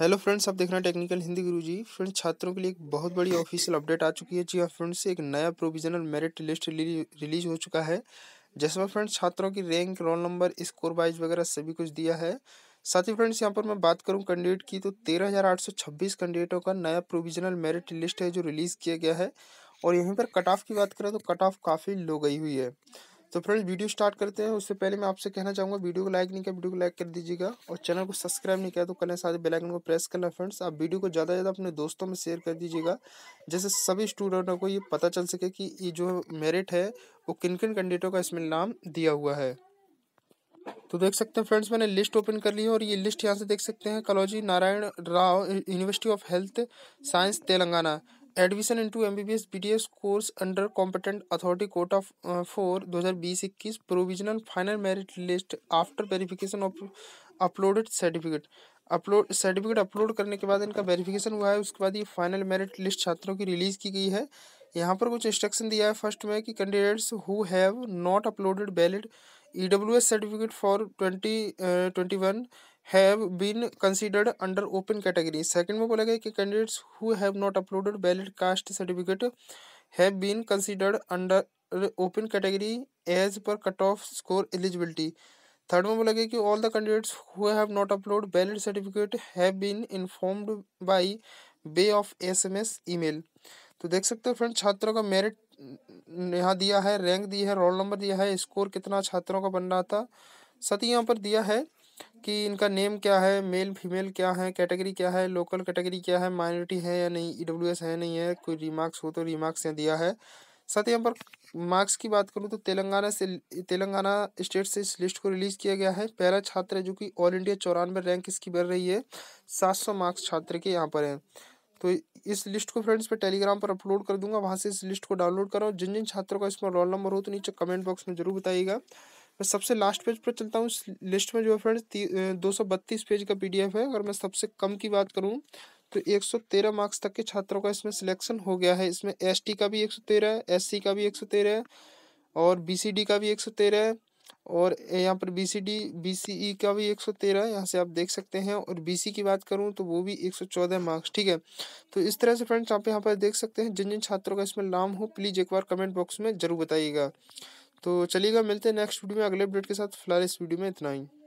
hello friends आप देख रहे हैं टेक्निकल हिंदी गुरु जी फ्रेंड्स छात्रों के लिए एक बहुत बड़ी ऑफिशियल अपडेट आ चुकी है जी हाँ फ्रेंड्स एक नया प्रोविजनल मेरिट लिस्ट रिलीज हो चुका है जिसमें फ्रेंड्स छात्रों की rank roll number score wise वगैरह सभी कुछ दिया है साथ ही फ्रेंड्स यहाँ पर मैं बात करूँ कैंडिडेट की तो तेरह हज़ार आठ सौ छब्बीस कैंडिडेटों का नया प्रोविजनल मेरिट लिस्ट है जो रिलीज़ किया गया है और यहीं पर कट ऑफ की बात करें तो कट ऑफ काफ़ी लो गई हुई है तो फ्रेंड्स वीडियो स्टार्ट करते हैं उससे पहले मैं आपसे कहना चाहूँगा वीडियो को लाइक नहीं किया वीडियो को लाइक कर दीजिएगा और चैनल को सब्सक्राइब नहीं किया तो करने साथ बेलाइकन को प्रेस करना फ्रेंड्स आप वीडियो को ज़्यादा से ज़्यादा अपने दोस्तों में शेयर कर दीजिएगा जैसे सभी स्टूडेंटों को ये पता चल सके कि ये जो मेरिट है वो किन किन कैंडिडेटों का इसमें नाम दिया हुआ है तो देख सकते हैं फ्रेंड्स मैंने लिस्ट ओपन कर ली है और ये लिस्ट यहाँ से देख सकते हैं Kaloji Narayana Rao university of health science Telangana admission into MBBS BDS course under competent authority court of four दो हज़ार बीस इक्कीस provisional final merit list after verification of uploaded certificate upload certificate upload करने के बाद इनका वेरिफिकेशन हुआ है उसके बाद ये फाइनल मेरिट लिस्ट छात्रों की रिलीज़ की गई है यहाँ पर कुछ इंस्ट्रक्शन दिया है फर्स्ट में कि candidates who have not uploaded valid E W S certificate for twenty twenty one have been considered under open category second में बोला गया कि candidates who have not uploaded valid caste certificate have been considered under open category as per cut off score eligibility third में बोला गया कि all the candidates who have not upload valid certificate have been informed by way of E mail तो देख सकते हो friend छात्रों का मेरिट यहाँ दिया है रैंक दी है रोल नंबर दिया है स्कोर कितना छात्रों का बन रहा था साथ ही यहाँ पर दिया है कि इनका नेम क्या है मेल फीमेल क्या है कैटेगरी क्या है लोकल कैटेगरी क्या है माइनॉरिटी है या नहीं ई है नहीं है कोई रिमार्क्स हो तो रिमार्क्स यहाँ दिया है साथ ही यहाँ पर मार्क्स की बात करूँ तो तेलंगाना से तेलंगाना स्टेट से इस लिस्ट को रिलीज़ किया गया है पहला छात्र है जो कि ऑल इंडिया चौरानवे रैंक इसकी बढ़ रही है सात सौ मार्क्स छात्र के यहाँ पर हैं तो इस लिस्ट को फ्रेंड्स मैं टेलीग्राम पर अपलोड कर दूंगा वहाँ से इस लिस्ट को डाउनलोड करो जिन जिन छात्रों का इसमें रोल नंबर हो तो नीचे कमेंट बॉक्स में जरूर बताइएगा मैं सबसे लास्ट पेज पर चलता हूँ लिस्ट में जो है फ्रेंड्स दो सौ बत्तीस पेज का पीडीएफ है अगर मैं सबसे कम की बात करूँ तो 113 मार्क्स तक के छात्रों का इसमें सिलेक्शन हो गया है इसमें एसटी का भी 113 है एससी का भी 113 है और बीसीडी का भी 113 है और यहाँ पर बीसीडी बीसीई e का भी 113 है यहाँ से आप देख सकते हैं और बीसी की बात करूँ तो वो भी 114 मार्क्स ठीक है तो इस तरह से फ्रेंड्स आप यहाँ पर देख सकते हैं जिन जिन छात्रों का इसमें नाम हो प्लीज़ एक बार कमेंट बॉक्स में ज़रूर बताइएगा तो चलिएगा मिलते हैं नेक्स्ट वीडियो में अगले अपडेट के साथ फिलहाल इस वीडियो में इतना ही